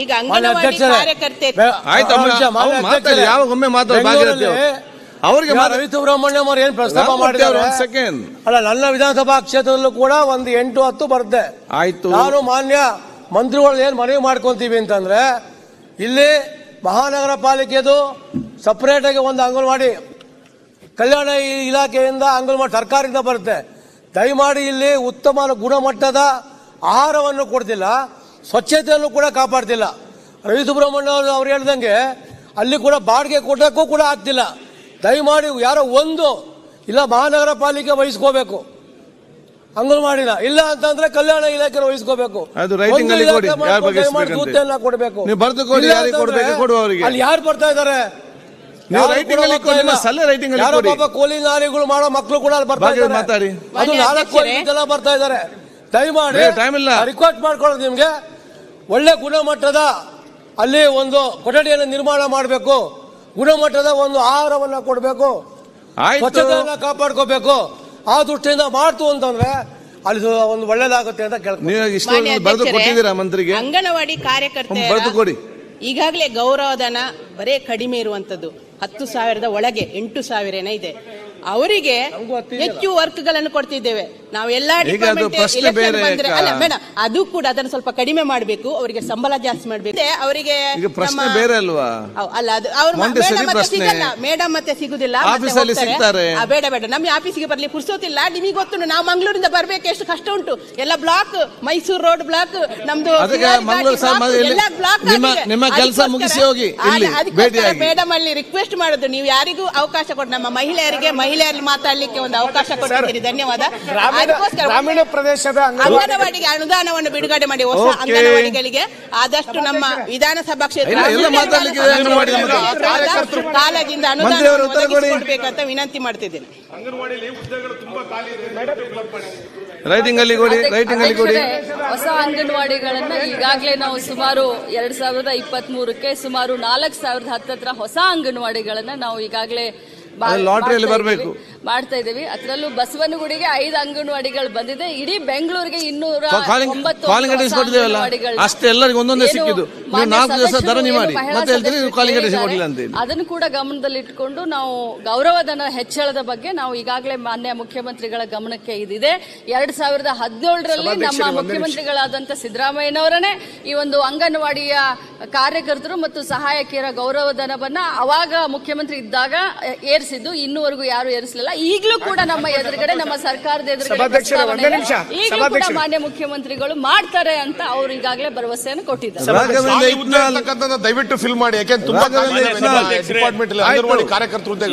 ಈಗ ಅಂಗನವಾಡಿ ಕಾರ್ಯಕರ್ತೆ ಯಾವಾಗೊಮ್ಮೆ ಮಾತಾಡ್ತಾರೆ ಅವರಿಗೆ ರವಿ ಸುಬ್ರಹ್ಮಣ್ಯಂ ಅವ್ರು ಏನ್ ಪ್ರಸ್ತಾಪ ಮಾಡಿದ್ರು ಸೆಕೆಂಡ್ ಅಲ್ಲ ನನ್ನ ವಿಧಾನಸಭಾ ಕ್ಷೇತ್ರದಲ್ಲೂ ಕೂಡ ಒಂದು ಎಂಟು ಹತ್ತು ಬರುತ್ತೆ ಆಯ್ತು ನಾನು ಮಾನ್ಯ ಮಂತ್ರಿಗಳು ಏನ್ ಮನವಿ ಮಾಡ್ಕೊಂತೀವಿ ಅಂತಂದ್ರೆ ಇಲ್ಲಿ ಮಹಾನಗರ ಪಾಲಿಕೆದು ಸಪ್ರೇಟ್ ಆಗಿ ಒಂದು ಅಂಗನವಾಡಿ ಕಲ್ಯಾಣ ಇಲಾಖೆಯಿಂದ ಅಂಗನವಾಡಿ ಸರ್ಕಾರದಿಂದ ಬರುತ್ತೆ ದಯಮಾಡಿ ಇಲ್ಲಿ ಉತ್ತಮ ಗುಣಮಟ್ಟದ ಆಹಾರವನ್ನು ಕೊಡ್ತಿಲ್ಲ ಸ್ವಚ್ಛತೆಯನ್ನು ಕೂಡ ಕಾಪಾಡ್ತಿಲ್ಲ ರವಿ ಸುಬ್ರಹ್ಮಣ್ಯ ಅವರು ಅವ್ರು ಹೇಳ್ದಂಗೆ ಅಲ್ಲಿ ಕೂಡ ಬಾಡಿಗೆ ಕೊಡೋಕ್ಕೂ ಕೂಡ ಆಗ್ತಿಲ್ಲ ದಯಮಾಡಿ ಯಾರೋ ಒಂದು ಇಲ್ಲ ಮಹಾನಗರ ಪಾಲಿಕೆ ವಹಿಸ್ಕೋಬೇಕು ಮಾಡಿಲ್ಲ ಇಲ್ಲ ಅಂತಂದ್ರೆ ಕಲ್ಯಾಣ ಇಲಾಖೆ ವಹಿಸ್ಕೋಬೇಕು ಕೊಡಬೇಕು ಅಲ್ಲಿ ಯಾರು ಬರ್ತಾ ಇದ್ದಾರೆ ಕೋಲಿ ನಾರಿಗಳು ಮಾಡೋ ಮಕ್ಕಳು ಕೂಡ ಬರ್ತಾ ಇದ್ದಾರೆ ನಾಲ್ಕು ಬರ್ತಾ ಇದ್ದಾರೆ ದಯಮಾಡಿ ರಿಕ್ವೆಸ್ಟ್ ಮಾಡ್ಕೊಳ್ಳೋದು ನಿಮ್ಗೆ ಒಳ್ಳೆ ಗುಣಮಟ್ಟದ ಅಲ್ಲಿ ಒಂದು ಕೊಠಡಿಯನ್ನು ನಿರ್ಮಾಣ ಮಾಡಬೇಕು ಗುಣಮಟ್ಟದ ಒಂದು ಆಹಾರವನ್ನು ಕೊಡಬೇಕು ಸ್ವಚ್ಛತೆಯನ್ನು ಕಾಪಾಡ್ಕೋಬೇಕು ಆ ದೃಷ್ಟಿಯಿಂದ ಮಾಡ್ತು ಅಂತಂದ್ರೆ ಅಲ್ಲಿ ಒಂದು ಒಳ್ಳೇದಾಗುತ್ತೆ ಅಂತ ಕೇಳ್ತೀರಾ ಅಂಗನವಾಡಿ ಕಾರ್ಯಕರ್ತ ಕೊಡಿ ಈಗಾಗಲೇ ಗೌರವಧನ ಬರೇ ಕಡಿಮೆ ಇರುವಂತದ್ದು ಹತ್ತು ಸಾವಿರದ ಒಳಗೆ ಎಂಟು ಸಾವಿರ ಏನ ಇದೆ ಅವರಿಗೆ ಹೆಚ್ಚು ವರ್ಕ್ಗಳನ್ನು ಕೊಡ್ತಿದ್ದೇವೆ ನಾವು ಎಲ್ಲಾ ಅದು ಕೂಡ ಅದನ್ನ ಸ್ವಲ್ಪ ಕಡಿಮೆ ಮಾಡಬೇಕು ಅವರಿಗೆ ಸಂಬಳ ಜಾಸ್ತಿ ಮಾಡಬೇಕು ಅವರಿಗೆ ಪ್ರಶ್ನೆ ಬೇರೆ ಅಲ್ವಾ ಅಲ್ಲ ಅದು ಅವ್ರು ಮೇಡಮ್ ಮತ್ತೆ ಸಿಗುದಿಲ್ಲ ಬೇಡ ಬೇಡ ನಮ್ಗೆ ಆಫೀಸಿಗೆ ಬರ್ಲಿ ಪುರ್ಸೋತಿಲ್ಲ ನಿಮಗೆ ಗೊತ್ತು ನಾವು ಮಂಗಳೂರಿಂದ ಬರ್ಬೇಕು ಎಷ್ಟು ಕಷ್ಟ ಉಂಟು ಎಲ್ಲ ಬ್ಲಾಕ್ ಮೈಸೂರು ರೋಡ್ ಬ್ಲಾಕ್ ನಮ್ದು ನಿಮ್ಮ ಕೆಲಸ ಮುಗಿಸಿ ಹೋಗಿ ಮೇಡಮ್ ಅಲ್ಲಿ ರಿಕ್ವೆಸ್ಟ್ ಮಾಡುದು ನೀವು ಯಾರಿಗೂ ಅವಕಾಶ ಕೊಟ್ಟು ನಮ್ಮ ಮಹಿಳೆಯರಿಗೆ ಮಹಿಳೆಯರಲ್ಲಿ ಮಾತಾಡ್ಲಿಕ್ಕೆ ಒಂದು ಅವಕಾಶ ಕೊಡ್ತೀರಿ ಧನ್ಯವಾದ ಗ್ರಾಮೀಣ ಪ್ರದೇಶದ ಅಂಗನವಾಡಿಗೆ ಅನುದಾನವನ್ನು ಬಿಡುಗಡೆ ಮಾಡಿ ಹೊಸ ಅಂಗನವಾಡಿಗಳಿಗೆ ಆದಷ್ಟು ನಮ್ಮ ವಿಧಾನಸಭಾ ಕ್ಷೇತ್ರ ಕಾಲದಿಂದ ಅನುದಾನ ಕೊಡಬೇಕಂತ ವಿನಂತಿ ಮಾಡ್ತಿದ್ದೇನೆ ಹೊಸ ಅಂಗನವಾಡಿಗಳನ್ನ ಈಗಾಗಲೇ ನಾವು ಸುಮಾರು ಎರಡ್ ಸಾವಿರದ ಇಪ್ಪತ್ತ್ ಮೂರಕ್ಕೆ ಸುಮಾರು ನಾಲ್ಕು ಸಾವಿರದ ಹತ್ತತ್ರ ಹೊಸ ಅಂಗನವಾಡಿಗಳನ್ನ ನಾವು ಈಗಾಗಲೇ ಲಾಟ್ರಿಯಲ್ಲಿ ಬರಬೇಕು ಮಾಡ್ತಾ ಇದ್ದೀವಿ ಅದರಲ್ಲೂ ಬಸವನಗುಡಿಗೆ ಐದು ಅಂಗನವಾಡಿಗಳು ಬಂದಿದೆ ಇಡೀ ಬೆಂಗಳೂರಿಗೆ ಇನ್ನೂರ ಅದನ್ನು ಕೂಡ ಗಮನದಲ್ಲಿಟ್ಕೊಂಡು ನಾವು ಗೌರವಧನ ಹೆಚ್ಚಳದ ಬಗ್ಗೆ ನಾವು ಈಗಾಗಲೇ ಮಾನ್ಯ ಮುಖ್ಯಮಂತ್ರಿಗಳ ಗಮನಕ್ಕೆ ಇದಿದೆ ಎರಡ್ ಸಾವಿರದ ಹದಿನೇಳರಲ್ಲಿ ನಮ್ಮ ಮುಖ್ಯಮಂತ್ರಿಗಳಾದಂತಹ ಸಿದ್ದರಾಮಯ್ಯನವರನ್ನೇ ಈ ಒಂದು ಅಂಗನವಾಡಿಯ ಕಾರ್ಯಕರ್ತರು ಮತ್ತು ಸಹಾಯಕಿಯರ ಗೌರವಧನವನ್ನ ಅವಾಗ ಮುಖ್ಯಮಂತ್ರಿ ಇದ್ದಾಗ ಏರಿಸಿದ್ದು ಇನ್ನುವರೆಗೂ ಯಾರು ಏರಿಸಲಿಲ್ಲ ಈಗಲೂ ಕೂಡ ನಮ್ಮ ಎದುರುಗಡೆ ನಮ್ಮ ಸರ್ಕಾರದ ಎದುರುಗಡೆ ಮಾನ್ಯ ಮುಖ್ಯಮಂತ್ರಿಗಳು ಮಾಡ್ತಾರೆ ಅಂತ ಅವ್ರು ಈಗಾಗಲೇ ಭರವಸೆಯನ್ನು ಕೊಟ್ಟಿದ್ದಾರೆ ದಯವಿಟ್ಟು ಫಿಲ್ ಮಾಡಿ ಯಾಕೆ ತುಂಬಾ ಡಿಪಾರ್ಟ್ಮೆಂಟ್ ಕಾರ್ಯಕರ್ತರು